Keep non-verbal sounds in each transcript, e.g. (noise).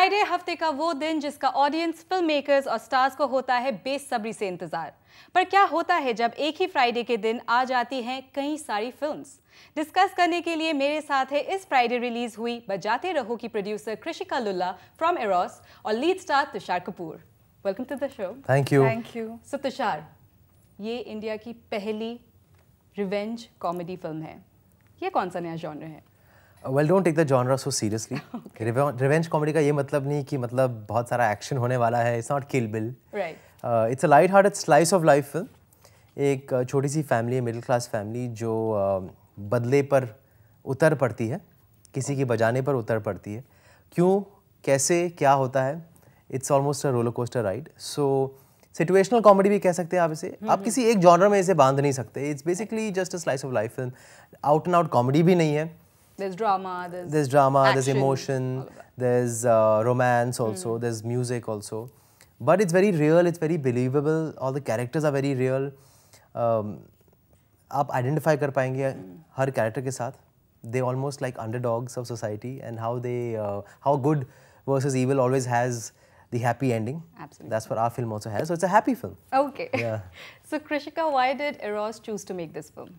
Friday हफ्ते का वो दिन जिसका ऑडियंस फिल्म मेकर्स और स्टार्स को होता है बेसब्री से इंतजार पर क्या होता है जब एक ही फ्राइडे के दिन आ जाती हैं कई सारी फिल्म्स डिस्कस करने के लिए मेरे साथ है इस फ्राइडे रिलीज हुई बजाते रहो की प्रोड्यूसर कृषिका लुल्ला फ्रॉम एरोस और lead star Tushar Kapoor welcome to the show thank you thank you so Tushar ये इंडिया की पहली रिवेंज कॉमेडी फिल्म है ये कौन सा नया जॉनर है well don't take the genre so seriously revenge comedy का ये मतलब नहीं कि मतलब बहुत सारा एक्शन होने वाला है it's not Kill Bill it's a light heart slice of life film एक छोटी सी फैमिली है मिडिल क्लास फैमिली जो uh, बदले पर उतर पड़ती है किसी की बजाने पर उतर पड़ती है क्यों कैसे क्या होता है it's almost a roller coaster ride so situational comedy भी कह सकते हैं आप इसे mm -hmm. आप हम्म। किसी एक जॉनर में इसे बांध नहीं सकते it's basically just a slice of life film out and out comedy भी नहीं है There's drama. There's, there's drama. Action, there's emotion. There's uh, romance also. Mm. There's music also. But it's very real. It's very believable. All the characters are very real. Um, आप identify कर पाएंगे hmm. हर character के साथ they almost like underdogs of society and how they how good versus evil the happy ending. Absolutely. That's what our film also has. So it's a happy film. Okay. Yeah. (laughs) so Krishika, why did Eros choose to make this film?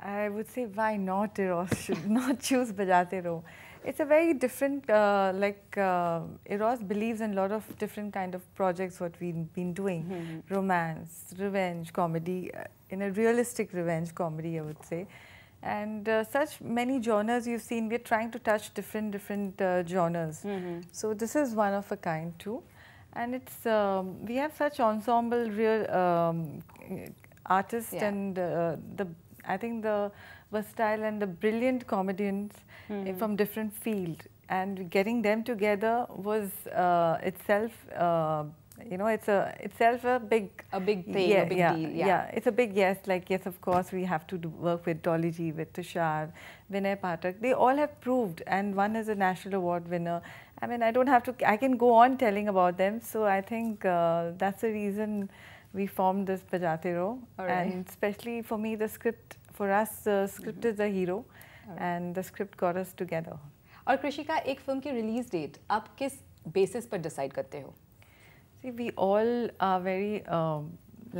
I would say why not Eros (laughs) should not choose Bajate Ro. It's a very different, uh, like uh, Eros believes in a lot of different kind of projects what we've been doing. Mm -hmm. Romance, revenge, comedy, uh, in a realistic revenge comedy I would say. And uh, such many genres you've seen, we're trying to touch different, different uh, genres. Mm -hmm. So this is one of a kind too. And it's, um, we have such ensemble real um, artists yeah. and uh, the I think the versatile and the brilliant comedians eh, hmm. from different fields and getting them together was uh, itself uh, you know it's a itself a big a big thing yeah, a big yeah, deal yeah. yeah it's a big yes like yes of course we have to work with Dolly G with Tushar Vinay Patak they all have proved and one is a national award winner I mean I don't have to I can go on telling about them so I think uh, that's the reason we formed this Pajatero. Right. And especially for me, the script, for us, the script mm -hmm. is the hero. Right. And the script got us together. And Krishika, एक film release date, date आप किस basis पर decide करते See, we all are very, um,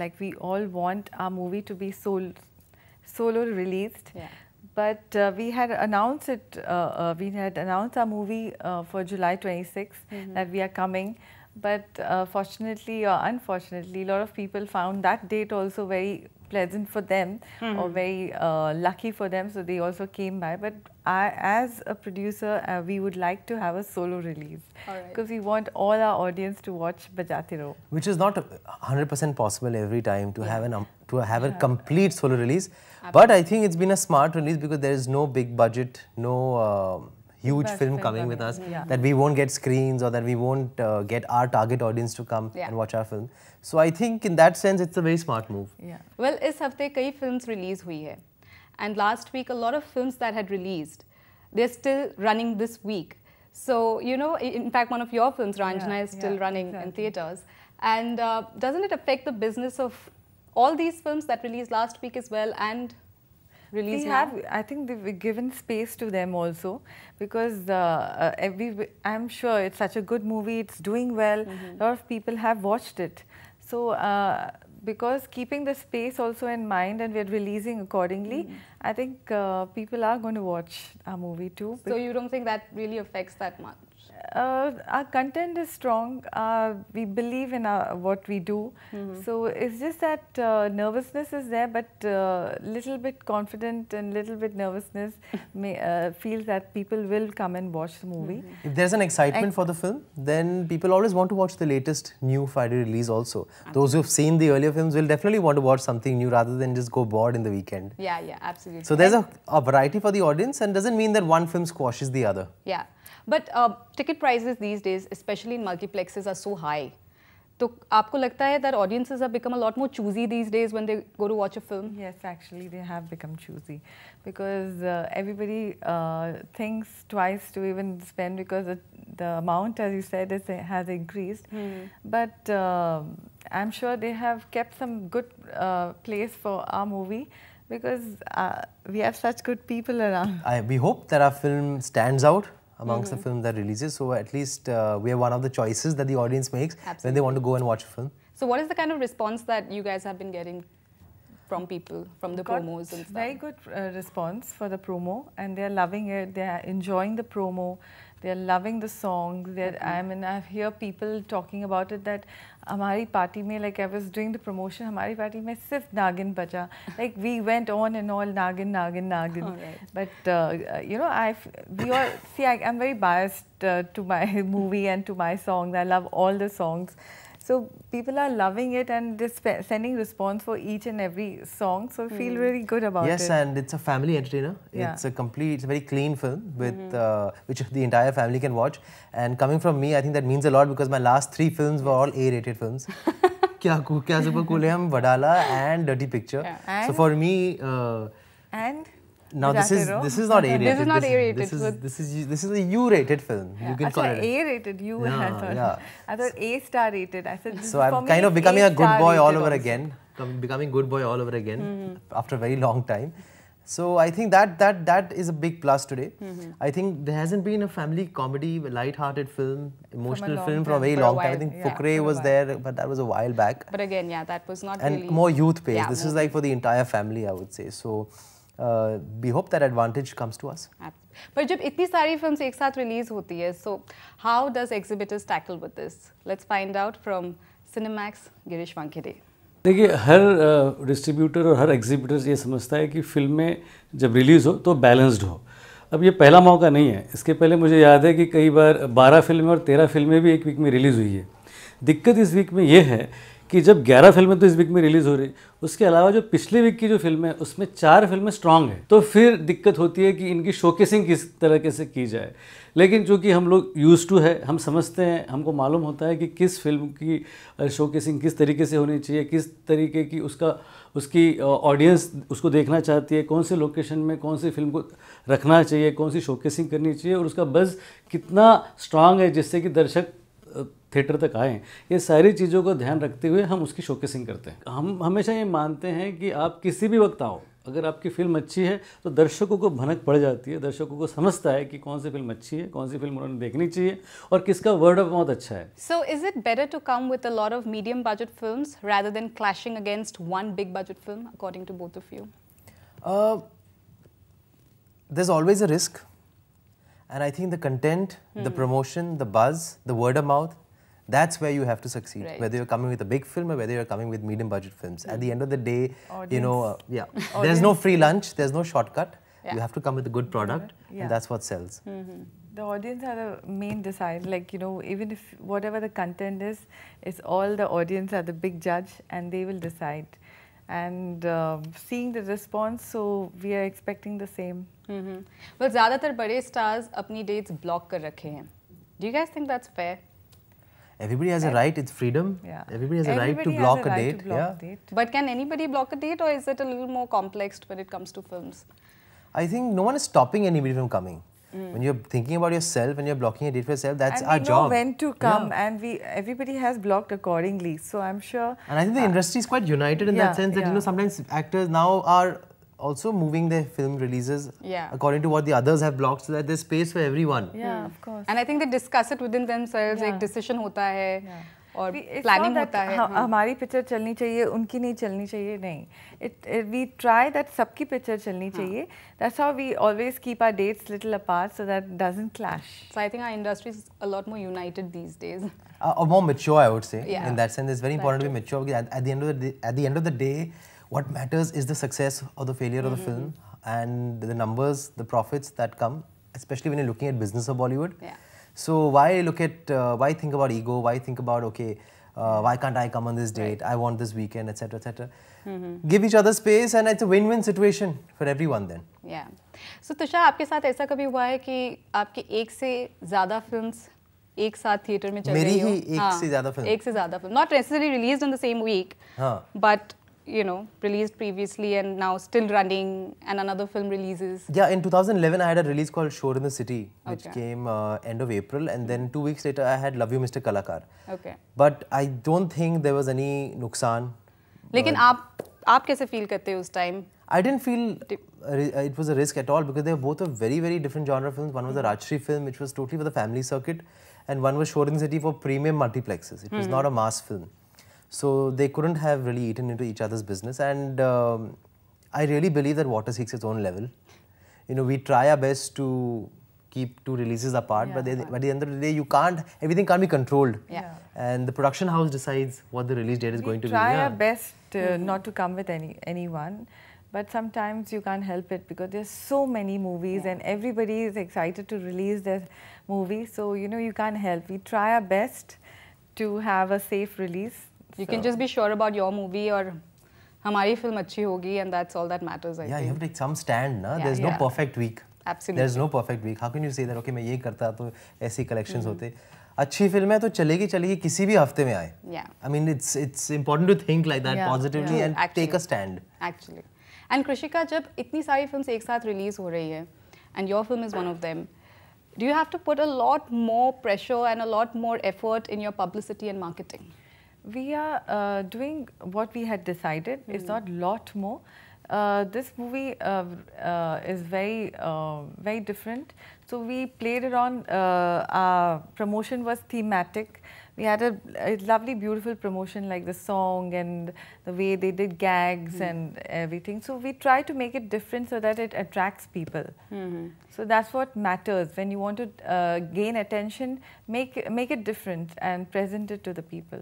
like we all want our movie to be sol solo released. Yeah. But uh, we had announced it, uh, uh, we had announced our movie uh, for July 26 mm -hmm. that we are coming. But uh, fortunately or unfortunately, a lot of people found that date also very pleasant for them mm -hmm. or very uh, lucky for them. So they also came by. But I, as a producer, uh, we would like to have a solo release because right. we want all our audience to watch Bajatiro. Which is not 100% possible every time to yeah. have an um, to have a complete solo release. Absolutely. But I think it's been a smart release because there is no big budget, no. Um, huge film, film, coming with us yeah. that we won't get screens or that we won't uh, get our target audience to come yeah. and watch our film. So I think in that sense, it's a very smart move. Yeah. Well, this week, many films release हुई and last week a lot of films that had released, they're still running this week. So you know, in fact, one of your films, Ranjana, yeah, is still yeah, running exactly. in theaters. And uh, doesn't it affect the business of all these films that released last week as well and release? We have. I think they've given space to them also because uh, uh, every. I'm sure it's such a good movie. It's doing well. Mm -hmm. A lot of people have watched it. So uh, because keeping the space also in mind and we're releasing accordingly, mm -hmm. I think uh, people are going to watch our movie too. So you don't think that really affects that much? uh, our content is strong. Uh, we believe in our, uh, what we do. Mm -hmm. So it's just that uh, nervousness is there, but a uh, little bit confident and little bit nervousness (laughs) may, uh, feels that people will come and watch the movie. Mm -hmm. If there's an excitement and for the film, then people always want to watch the latest new Friday release also. Those who've seen the earlier films will definitely want to watch something new rather than just go bored in the weekend. Yeah, yeah, absolutely. So there's a, a variety for the audience and doesn't mean that one film squashes the other. Yeah. But uh, ticket prices these days, especially in multiplexes, are so high. So, aapko lagta hai that audiences have become a lot more choosy these days when they go to watch a film? Yes, actually, they have become choosy because uh, everybody uh, thinks twice to even spend because the amount, as you said, has increased. Hmm. But I'm sure they have kept some good place for our movie because we have such good people around. we hope that our film stands out amongst mm -hmm. the mm-hmm. film that releases. So at least uh, we are one of the choices that the audience makes Absolutely. when they want to go and watch a film. So what is the kind of response that you guys have been getting from people, from the Got promos and stuff? Very good uh, response for the promo and they're loving it. They're enjoying the promo. They're loving the song. They're, I mean, I hear people talking about it that हमारी party में like I was doing the promotion हमारी party में sif नागिन बजा like we went on and all nagin, nagin, nagin. right. but uh, you know I we all see I, I'm very biased uh, to my (laughs) movie and to my songs I love all the songs so people are loving it and sending response for each and every song. So mm. feel hmm. really good about yes, it. Yes, and it's a family entertainer. Yeah. It's a complete, it's a very clean film with mm -hmm. uh, which the entire family can watch. And coming from me, I think that means a lot because my last three films were all A-rated films. क्या क्या super cool है हम Wadala and Dirty Picture so for me and now this is this is not A-rated. This is not A-rated. This, is this is this is a U-rated film. Yeah. You can Achha, call it A-rated. You yeah, I thought. Yeah. I thought A-star rated. I said. so I'm kind of becoming a good boy all over also. again. Becoming good boy all over again mm -hmm. after a very long time. So I think that that that is a big plus today. Mm -hmm. I think there hasn't been a family comedy, light-hearted film, emotional film for a very long time. I think yeah, Fukre was there, but that was a while back. But again, yeah, that was not and really more youth based. Yeah, this is like for the entire family, I would say. So we hope that advantage comes to us पर जब इतनी सारी films एक साथ release होती है so how does exhibitors tackle with this let's find out from Cinemax Girish Wankhede देखिए हर डिस्ट्रीब्यूटर uh, और हर एग्जीबिटर ये समझता है कि फिल्में जब रिलीज़ हो तो बैलेंस्ड हो अब ये पहला मौका नहीं है इसके पहले मुझे याद है कि कई बार 12 फिल्में और 13 फिल्में भी एक वीक में रिलीज़ हुई है दिक्कत इस वीक में ये है कि जब 11 फिल्में तो इस वीक में रिलीज़ हो रही उसके अलावा जो पिछले वीक की जो फिल्म है उसमें चार फिल्में स्ट्रांग हैं तो फिर दिक्कत होती है कि इनकी शोकेसिंग किस तरीके से की जाए लेकिन चूँकि हम लोग यूज टू है हम समझते हैं हमको मालूम होता है कि किस फिल्म की शोकेसिंग किस तरीके से होनी चाहिए किस तरीके की उसका उसकी ऑडियंस उसको देखना चाहती है कौन से लोकेशन में कौन सी फिल्म को रखना चाहिए कौन सी शोकेसिंग करनी चाहिए और उसका बज़ कितना स्ट्रांग है जिससे कि दर्शक थिएटर तक आएँ ये सारी चीज़ों को ध्यान रखते हुए हम उसकी शोकेसिंग करते हैं हम हमेशा ये मानते हैं कि आप किसी भी वक्त आओ अगर आपकी फिल्म अच्छी है तो दर्शकों को भनक पड़ जाती है दर्शकों को समझता है कि कौन सी फिल्म अच्छी है कौन सी फिल्म उन्होंने देखनी चाहिए और किसका वर्ड ऑफ माउथ अच्छा है so is it better to come with a lot of medium budget films rather than clashing against one big budget film according to both of you there is always a risk and I think the content the promotion the buzz the word of mouth that's where you have to succeed right. whether you're coming with a big film or whether you're coming with medium budget films at the end of the day Audience. you know uh, yeah (laughs) there's no free lunch there's no shortcut yeah. you have to come with a good product yeah. and that's what sells mm -hmm. the audience are the main decide. like you know even if whatever the content is it's all the audience are the big judge and they will decide and uh, seeing the response so we are expecting the same mm -hmm. well ज़्यादातर बड़े stars अपनी dates block कर रखे हैं do you guys think that's fair Everybody has a right. It's freedom. Yeah. Everybody has everybody a right to block, a, right a, date. To block yeah. date. But can anybody block a date, or is it a little more complex when it comes to films? I think no one is stopping anybody from coming. Mm. When you're thinking about yourself and you're blocking a date for yourself, that's and our job. And we know when to come, yeah. and we everybody has blocked accordingly. So I'm sure. And I think the uh, industry is quite united in yeah, that sense that you know sometimes actors now are also moving the film releases yeah. according to what the others have blocked so that there's space for everyone. Yeah, hmm. of course. And I think they discuss it within themselves, yeah. decision होता है. Yeah. और planning होता है हाँ, हमारी picture चलनी चाहिए उनकी नहीं चलनी चाहिए नहीं इट वी ट्राई दैट सबकी पिक्चर चलनी चाहिए that's how we always keep our dates little apart so that doesn't clash so I think our industry is a lot more united these days Uh, or more mature, I would say. Yeah. In that sense, it's very important to be mature. At, at the end of the at the end of the day, what matters is the success or the failure mm -hmm. of the mm-hmm. film and the numbers, the profits that come, especially when you're looking at business of Bollywood. Yeah. So why look at, uh, why think about ego? Why think about, okay, uh, why can't I come on this date? Right. I want this weekend, etc., etc. Mm -hmm. Give each other space, and it's a win-win situation for everyone. Then. Yeah. So Tusha, आपके साथ ऐसा कभी हुआ है कि आपके एक से ज़्यादा फिल्म्स एक साथ theatre में चल मेरी रही ही एक हाँ, से ज़्यादा फिल्म एक से ज़्यादा you know, released previously and now still running and another film releases? Yeah, in 2011 I had a release called Shore in the City which okay. came uh, end of April and then two weeks later I had Love You Mr. Kalakar. Okay. But I don't think there was any nuksan. लेकिन आप आप कैसे feel करते उस time I didn't feel uh, it was a risk at all because they were both a very, very different genre films. One was a Rajshri film, which was totally for the family circuit, and one was in the City for premium multiplexes. It was mm -hmm. not a mass film. So they couldn't have really eaten into each other's business. And um, I really believe that water seeks its own level. You know, we try our best to keep two releases apart, yeah, but, they, but at the end of the day, you can't, everything can't be controlled. Yeah. And the production house decides what the release date is we going to be. We try our best uh, mm -hmm. not to come with any anyone. But sometimes you can't help it because there's so many movies yeah. and everybody is excited to release their movie. So, you know, you can't help. We try our best to have a safe release you can just be sure about your movie or Hamari film achhi hogi and that's all that matters, I yeah, you have to take some stand, na? There's no perfect week. Absolutely. There's no perfect week. How can you say that, okay, I do this, so aise collections mm -hmm. hote. अच्छी film है तो चलेगी चलेगी किसी भी हफ्ते में आए I mean it's it's important to think like that positively and take a stand actually and Krishika जब इतनी सारी फिल्म्स एक साथ रिलीज हो रही है and your film is one of them do you have to put a lot more pressure and a lot more effort in your publicity and marketing we are uh, doing what we had decided. Mm. It's hmm. not lot more. Uh, this movie uh, uh is very uh, very different. So we played around. Uh, our promotion was thematic. We had a, a, lovely, beautiful promotion like the song and the way they did gags mm. and everything. So we try to make it different so that it attracts people. Mm -hmm. So that's what matters when you want to gain attention. Make make it different and present it to the people.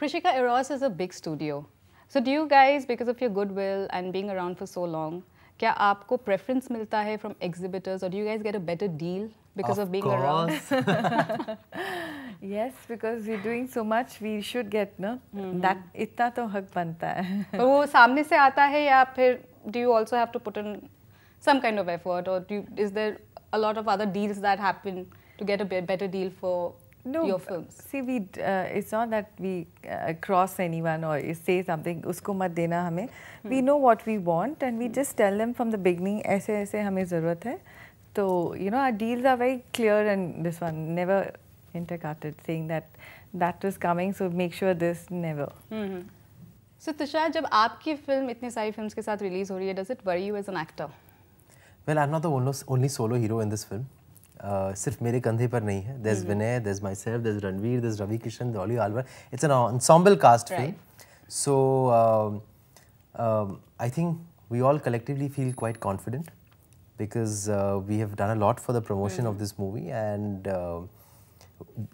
Prishika Eros is a big studio. So do you guys, because of your goodwill and being around for so long, क्या आपको preference मिलता है from exhibitors or do you guys get a better deal because of, of being course. around. yes, because we're doing so much, we should get no. Mm-hmm. That इतना तो हक बनता है. तो वो सामने से आता है या फिर do you also have to put in some kind of effort or do you, is there a lot of other deals that happen to get a better deal for no, your films? See, we uh, it's not that we uh, cross anyone or say something. Usko mat dena हमें. We know what we want and we hmm. just tell them from the beginning. ऐसे ऐसे हमें ज़रूरत है. So you know our deals are very clear and this one never intercutted, saying that that was coming. So make sure this never. Hmm. So Tushar, जब आपकी film इतनी सारी films के साथ रिलीज हो रही है, does it worry you as an actor? Well, I'm not the only solo hero in this film. Uh, सिर्फ मेरे कंधे पर नहीं है there's mm-hmm. Vinay there's myself there's Ranveer there's Ravi Kishan there's Oli Alvar it's an ensemble cast film so um, um, I think we all collectively feel quite confident because uh, we have done a lot for the promotion of mm-hmm. this movie and uh,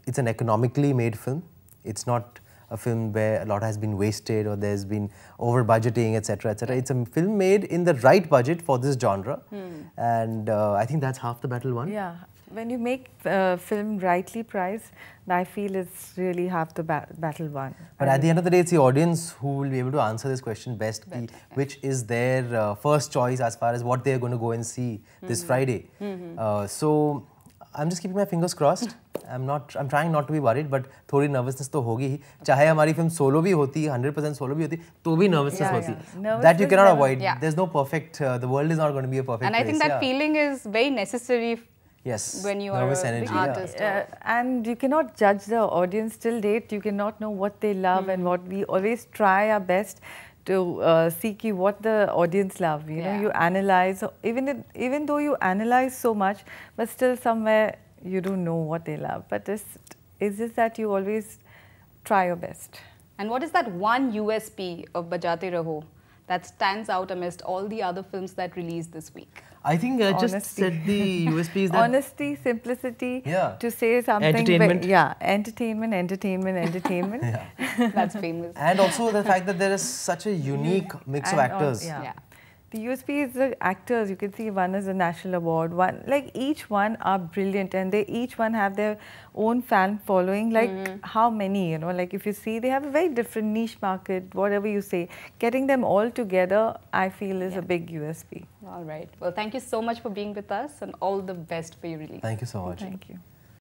it's an economically made film it's not a film where a lot has been wasted or there's been over budgeting, etc., etc. It's a film made in the right budget for this genre, hmm. and I think that's half the battle won when you make a film rightly priced, I feel it's really half the ba battle won. But I at mean, the end of the day, it's the audience who will be able to answer this question best, the, which is their uh, first choice as far as what they're going to go and see mm -hmm. this mm-hmm. Friday. Mm -hmm. uh, so I'm just keeping my fingers crossed. I'm not, I'm trying not to be worried, but थोड़ी nervousness तो होगी ही. चाहे हमारी film solo भी होती, 100% solo भी होती, तो भी nervousness yeah, होती. Yeah. that you cannot avoid. Yeah. There's no perfect. Uh, the world is not going to be a perfect. And I think that yeah. feeling is very necessary Yes. When you Nervous are an artist. Yeah. Uh, and you cannot judge the audience till date. You cannot know what they love mm. and hmm. what we always try our best to uh, see ki what the audience love. You yeah. know, you analyze even if, even though you analyze so much, but still somewhere you don't know what they love. But it's it's just that you always try your best. And what is that one USP of Bajate Raho? that stands out amidst all the other films that released this week? I think I just said the USPs (laughs) that Honesty, simplicity, yeah. to say something. Entertainment. But, yeah, entertainment, entertainment, entertainment. (laughs) yeah. That's famous. And also the fact that there is such a unique mix and of actors. All, yeah. yeah. The USP is the actors. You can see one is a national award. One like each one are brilliant, and they each one have their own fan following. Like mm. how many you know? Like if you see, they have a very different niche market. Whatever you say, getting them all together, I feel is yeah. a big USP. All right. Well, thank you so much for being with us, and all the best for your release. Thank you so much. Thank you.